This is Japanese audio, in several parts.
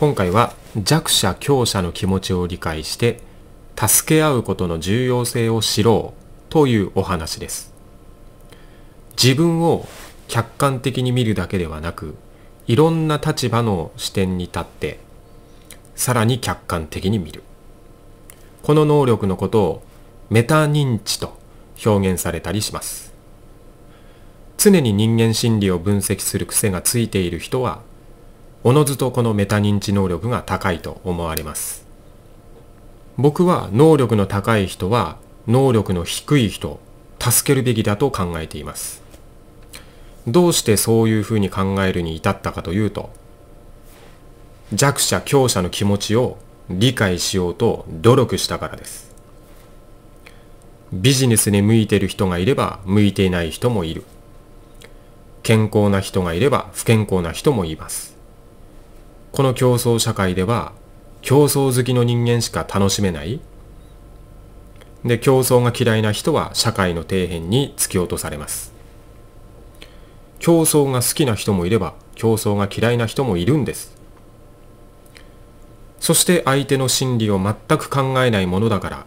今回は弱者強者の気持ちを理解して助け合うことの重要性を知ろうというお話です。自分を客観的に見るだけではなくいろんな立場の視点に立ってさらに客観的に見る。この能力のことをメタ認知と表現されたりします。常に人間心理を分析する癖がついている人はおのずとこのメタ認知能力が高いと思われます。僕は能力の高い人は能力の低い人、助けるべきだと考えています。どうしてそういうふうに考えるに至ったかというと、弱者強者の気持ちを理解しようと努力したからです。ビジネスに向いてる人がいれば向いていない人もいる。健康な人がいれば不健康な人もいます。この競争社会では競争好きの人間しか楽しめないで競争が嫌いな人は社会の底辺に突き落とされます競争が好きな人もいれば競争が嫌いな人もいるんですそして相手の心理を全く考えないものだから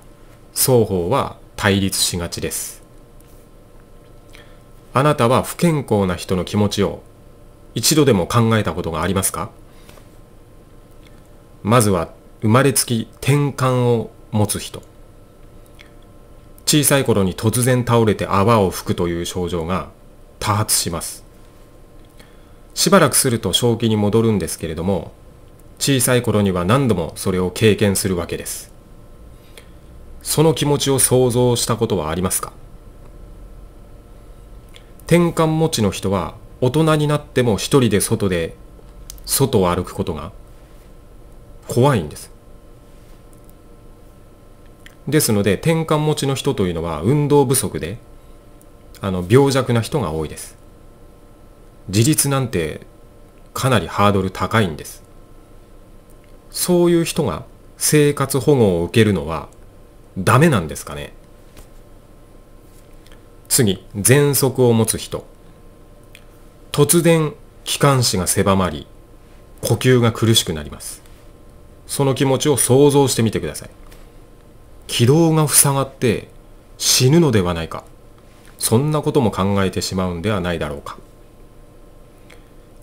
双方は対立しがちですあなたは不健康な人の気持ちを一度でも考えたことがありますかまずは生まれつき転換を持つ人小さい頃に突然倒れて泡を吹くという症状が多発しますしばらくすると正気に戻るんですけれども小さい頃には何度もそれを経験するわけですその気持ちを想像したことはありますか転換持ちの人は大人になっても一人で外で外を歩くことが怖いんです。ですので、転換持ちの人というのは運動不足で、あの、病弱な人が多いです。自立なんてかなりハードル高いんです。そういう人が生活保護を受けるのはダメなんですかね次、喘息を持つ人。突然、気管支が狭まり、呼吸が苦しくなります。その気持ちを想像してみてください軌道が塞がって死ぬのではないかそんなことも考えてしまうんではないだろうか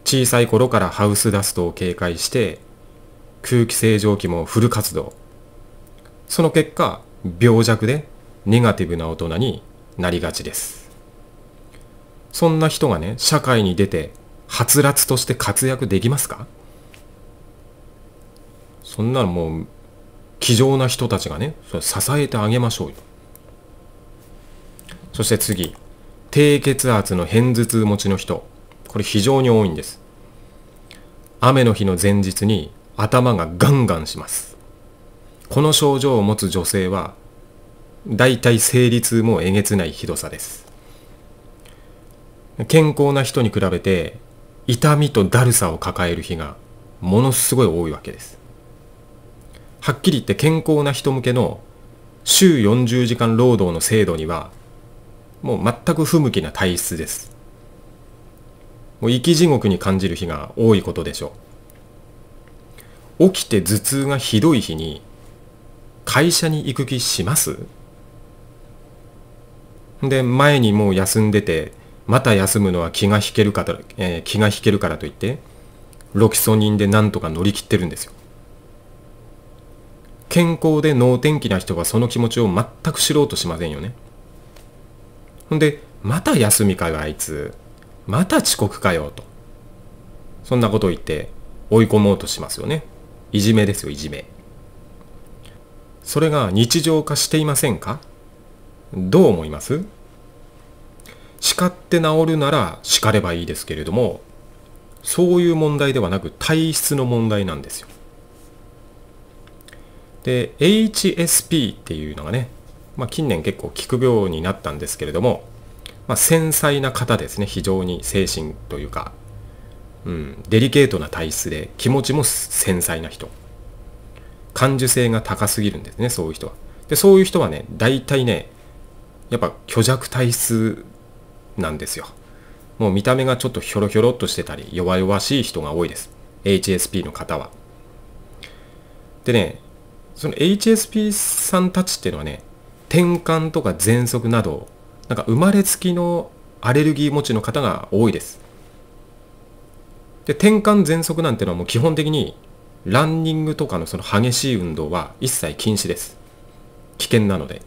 小さい頃からハウスダストを警戒して空気清浄機もフル活動その結果病弱でネガティブな大人になりがちですそんな人がね社会に出てはつらつとして活躍できますかそんなのもう気丈な人たちがねそれ支えてあげましょうよそして次低血圧の偏頭痛持ちの人これ非常に多いんです雨の日の前日に頭がガンガンしますこの症状を持つ女性はだいたい生理痛もえげつないひどさです健康な人に比べて痛みとだるさを抱える日がものすごい多いわけですはっきり言って健康な人向けの週40時間労働の制度には、もう全く不向きな体質です。もう生き地獄に感じる日が多いことでしょう。起きて頭痛がひどい日に、会社に行く気しますで、前にもう休んでて、また休むのは気が引けるから、えー、気が引けるからといって、ロキソニンでなんとか乗り切ってるんですよ。健康で脳天気な人がその気持ちを全く知ろうとしませんよね。ほんで、また休みかよあいつ。また遅刻かよと。そんなことを言って追い込もうとしますよね。いじめですよ、いじめ。それが日常化していませんかどう思います叱って治るなら叱ればいいですけれども、そういう問題ではなく体質の問題なんですよ。で、HSP っていうのがね、まあ、近年結構聞く病になったんですけれども、まあ、繊細な方ですね、非常に精神というか、うん、デリケートな体質で気持ちも繊細な人。感受性が高すぎるんですね、そういう人は。で、そういう人はね、大体ね、やっぱ虚弱体質なんですよ。もう見た目がちょっとひょろひょろっとしてたり、弱々しい人が多いです。HSP の方は。でね、その HSP さんたちっていうのはね、転換とか喘息など、なんか生まれつきのアレルギー持ちの方が多いです。で、転換喘息なんてのはもう基本的にランニングとかのその激しい運動は一切禁止です。危険なので。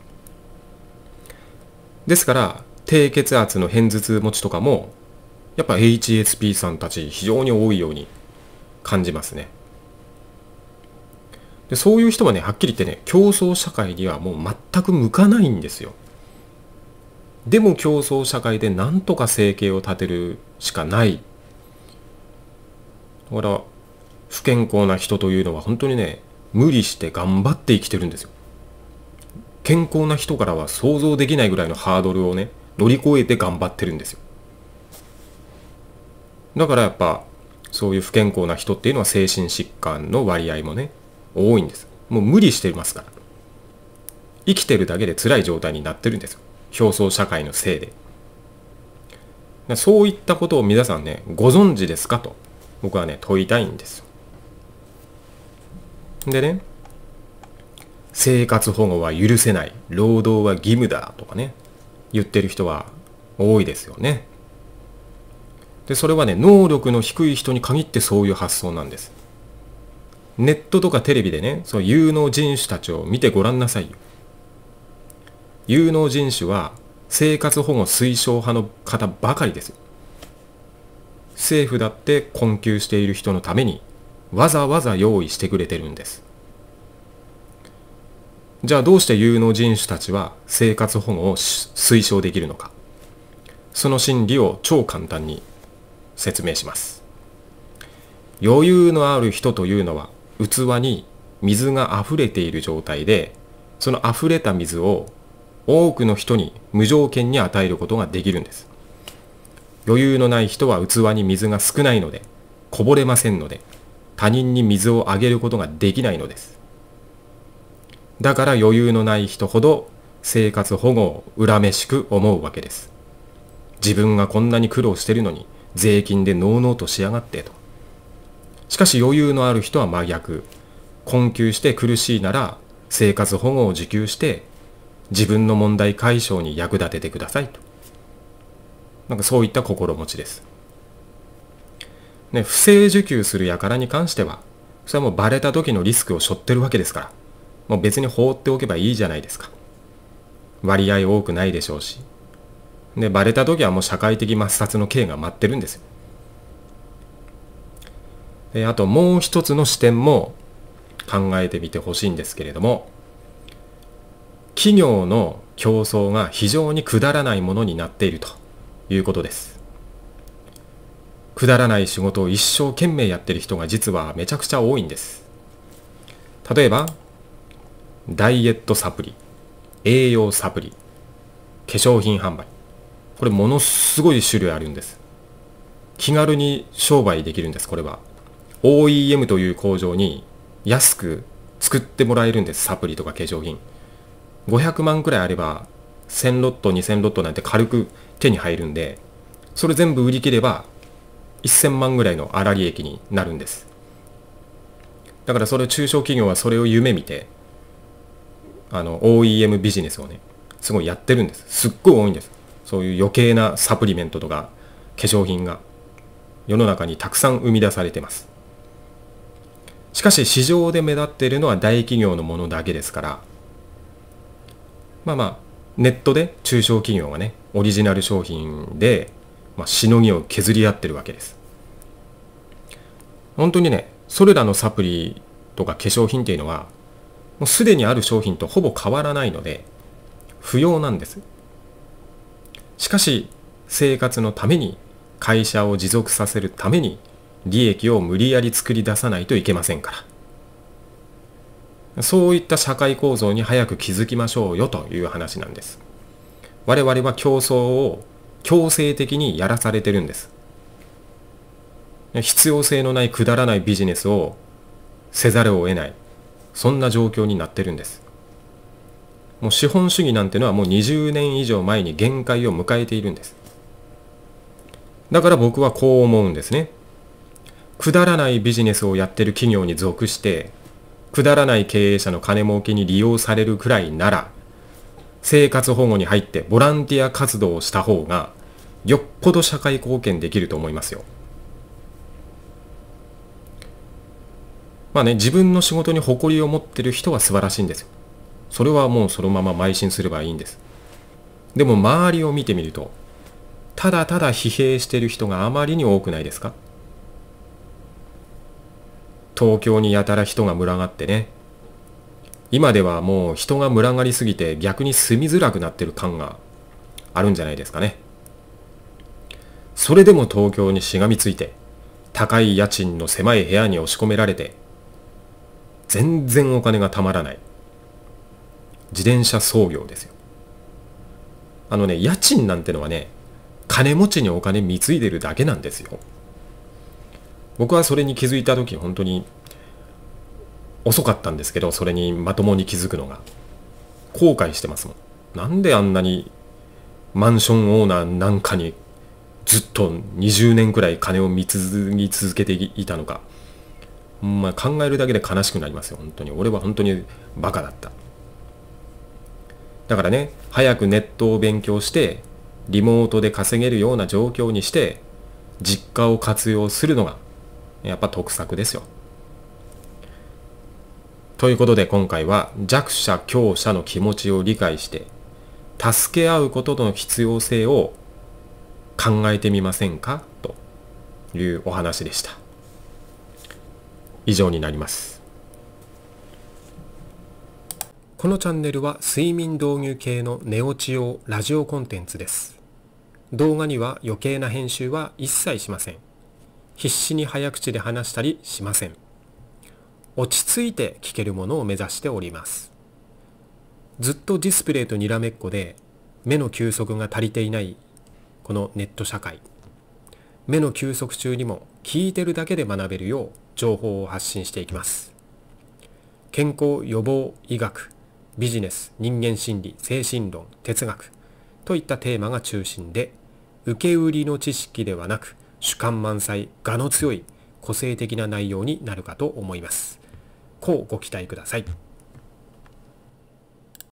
ですから、低血圧の片頭痛持ちとかも、やっぱ HSP さんたち非常に多いように感じますね。でそういう人はねはっきり言ってね競争社会にはもう全く向かないんですよでも競争社会でなんとか生計を立てるしかないだから不健康な人というのは本当にね無理して頑張って生きてるんですよ健康な人からは想像できないぐらいのハードルをね乗り越えて頑張ってるんですよだからやっぱそういう不健康な人っていうのは精神疾患の割合もね多いんです。もう無理してますから。生きてるだけで辛い状態になってるんですよ。表層社会のせいで。そういったことを皆さんね、ご存知ですかと、僕はね、問いたいんですでね、生活保護は許せない、労働は義務だとかね、言ってる人は多いですよね。で、それはね、能力の低い人に限ってそういう発想なんです。ネットとかテレビでね、その有能人種たちを見てごらんなさいよ。有能人種は生活保護推奨派の方ばかりです政府だって困窮している人のためにわざわざ用意してくれてるんです。じゃあどうして有能人種たちは生活保護を推奨できるのか。その心理を超簡単に説明します。余裕のある人というのは器に水が溢れている状態でその溢れた水を多くの人に無条件に与えることができるんです余裕のない人は器に水が少ないのでこぼれませんので他人に水をあげることができないのですだから余裕のない人ほど生活保護を恨めしく思うわけです自分がこんなに苦労してるのに税金でのうのうとしやがってとしかし余裕のある人は真逆。困窮して苦しいなら生活保護を受給して自分の問題解消に役立ててくださいと。なんかそういった心持ちです。ね、不正受給する輩に関しては、それはもうバレた時のリスクを背負ってるわけですから、もう別に放っておけばいいじゃないですか。割合多くないでしょうし。で、バレた時はもう社会的抹殺の刑が待ってるんですよ。えあともう一つの視点も考えてみてほしいんですけれども、企業の競争が非常にくだらないものになっているということです。くだらない仕事を一生懸命やってる人が実はめちゃくちゃ多いんです。例えば、ダイエットサプリ、栄養サプリ、化粧品販売。これものすごい種類あるんです。気軽に商売できるんです、これは。OEM という工場に安く作ってもらえるんですサプリとか化粧品500万くらいあれば1000ロット2000ロットなんて軽く手に入るんでそれ全部売り切れば1000万ぐらいの粗利益になるんですだからそれ中小企業はそれを夢見てあの OEM ビジネスをねすごいやってるんですすっごい多いんですそういう余計なサプリメントとか化粧品が世の中にたくさん生み出されてますしかし市場で目立っているのは大企業のものだけですから、まあまあ、ネットで中小企業がね、オリジナル商品で、まあ、しのぎを削り合ってるわけです。本当にね、それらのサプリとか化粧品っていうのは、もうすでにある商品とほぼ変わらないので、不要なんです。しかし、生活のために、会社を持続させるために、利益を無理やり作り出さないといけませんから。そういった社会構造に早く気づきましょうよという話なんです。我々は競争を強制的にやらされてるんです。必要性のないくだらないビジネスをせざるを得ない。そんな状況になってるんです。もう資本主義なんてのはもう20年以上前に限界を迎えているんです。だから僕はこう思うんですね。くだらないビジネスをやってる企業に属してくだらない経営者の金儲けに利用されるくらいなら生活保護に入ってボランティア活動をした方がよっぽど社会貢献できると思いますよ。まあね、自分の仕事に誇りを持ってる人は素晴らしいんですよ。それはもうそのまま邁進すればいいんです。でも周りを見てみると、ただただ疲弊してる人があまりに多くないですか東京にやたら人が群がってね。今ではもう人が群がりすぎて逆に住みづらくなってる感があるんじゃないですかね。それでも東京にしがみついて、高い家賃の狭い部屋に押し込められて、全然お金がたまらない。自転車操業ですよ。あのね、家賃なんてのはね、金持ちにお金貢いでるだけなんですよ。僕はそれに気づいた時本当に遅かったんですけどそれにまともに気づくのが後悔してますもんなんであんなにマンションオーナーなんかにずっと20年くらい金を見続見続けていたのか、まあ、考えるだけで悲しくなりますよ本当に俺は本当にバカだっただからね早くネットを勉強してリモートで稼げるような状況にして実家を活用するのがやっぱ得策ですよ。ということで今回は弱者強者の気持ちを理解して助け合うことの必要性を考えてみませんかというお話でした。以上になります。このチャンネルは睡眠導入系の寝落ち用ラジオコンテンツです。動画には余計な編集は一切しません。必死に早口で話したりしません。落ち着いて聞けるものを目指しております。ずっとディスプレイとにらめっこで目の休息が足りていないこのネット社会。目の休息中にも聞いてるだけで学べるよう情報を発信していきます。健康予防医学、ビジネス、人間心理、精神論、哲学といったテーマが中心で、受け売りの知識ではなく、主観満載、画の強い個性的な内容になるかと思います。こうご期待ください。